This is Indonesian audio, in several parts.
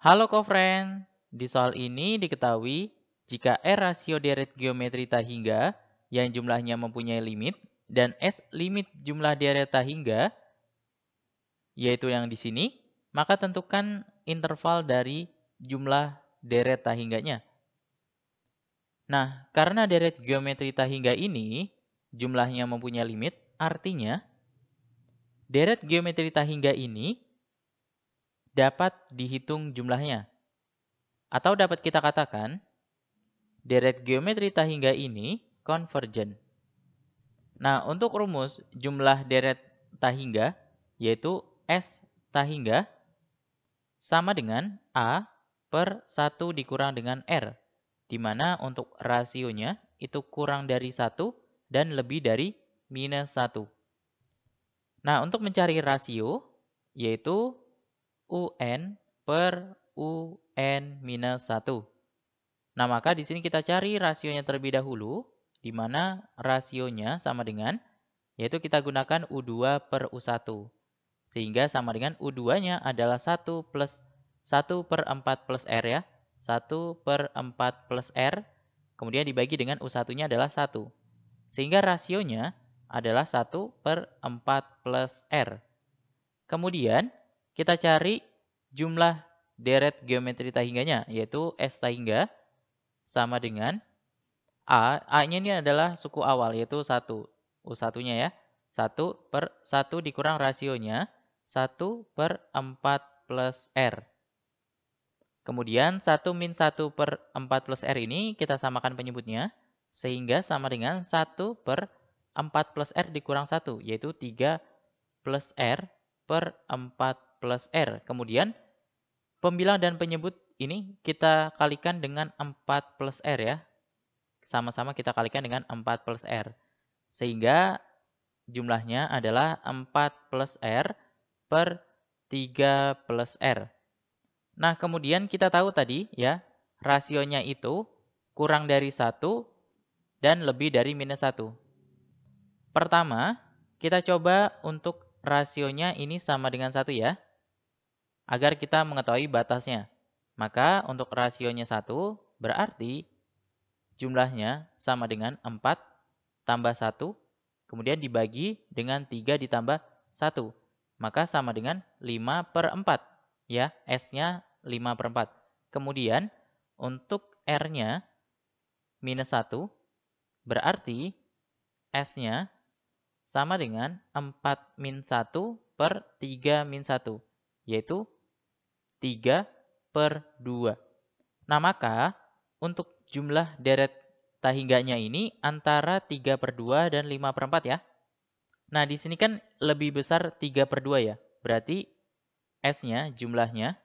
Halo kofren, di soal ini diketahui jika R rasio deret geometri tak hingga yang jumlahnya mempunyai limit dan S limit jumlah deret tak hingga yaitu yang di sini, maka tentukan interval dari jumlah deret tak hingganya. Nah, karena deret geometri tak hingga ini jumlahnya mempunyai limit, artinya deret geometri tak hingga ini dapat dihitung jumlahnya. Atau dapat kita katakan, deret geometri tak hingga ini konvergen. Nah, untuk rumus jumlah deret tak hingga, yaitu S tak hingga, sama dengan A per 1 dikurang dengan R, di mana untuk rasionya itu kurang dari 1 dan lebih dari minus 1. Nah, untuk mencari rasio, yaitu UN per UN minus 1. Nah, maka di sini kita cari rasionya terlebih dahulu, di mana rasionya sama dengan, yaitu kita gunakan U2 per U1. Sehingga sama dengan U2-nya adalah 1 plus 1 per 4 plus R ya. 1 per 4 plus R, kemudian dibagi dengan U1-nya adalah 1. Sehingga rasionya adalah 1 per 4 plus R. Kemudian, kita cari jumlah deret geometri tahingganya, yaitu S tahingga sama dengan A. A-nya ini adalah suku awal, yaitu 1. U1-nya ya. 1 per 1 dikurang rasionya 1 per 4 plus R. Kemudian 1 min 1 per 4 plus R ini kita samakan penyebutnya sehingga sama dengan 1 per 4 plus R dikurang 1 yaitu 3 plus R per 4 plus R. Kemudian pembilang dan penyebut ini kita kalikan dengan 4 plus R ya. Sama-sama kita kalikan dengan 4 plus R. Sehingga jumlahnya adalah 4 plus R per 3 plus R. Nah, kemudian kita tahu tadi ya, rasionya itu kurang dari 1 dan lebih dari minus 1. Pertama, kita coba untuk rasionya ini sama dengan 1 ya agar kita mengetahui batasnya. Maka untuk rasionya 1 berarti jumlahnya sama dengan 4 tambah 1, kemudian dibagi dengan 3 ditambah 1. Maka sama dengan 5 per 4. Ya, S-nya 5 per 4. Kemudian untuk R-nya minus 1 berarti S-nya sama dengan 4 min 1 per 3 min 1, yaitu 3 per 2. Nah, maka untuk jumlah deret tahingganya ini antara 3 per 2 dan 5 per 4 ya. Nah, di sini kan lebih besar 3 per 2 ya. Berarti S-nya, jumlahnya,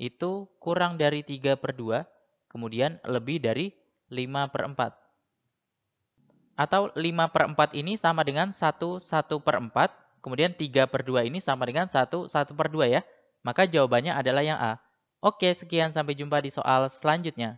itu kurang dari 3 per 2, kemudian lebih dari 5 per 4 atau 5 per 4 ini sama dengan 1, 1 per 4. Kemudian 3 per 2 ini sama dengan 1, 1 per 2 ya. Maka jawabannya adalah yang A. Oke, sekian sampai jumpa di soal selanjutnya.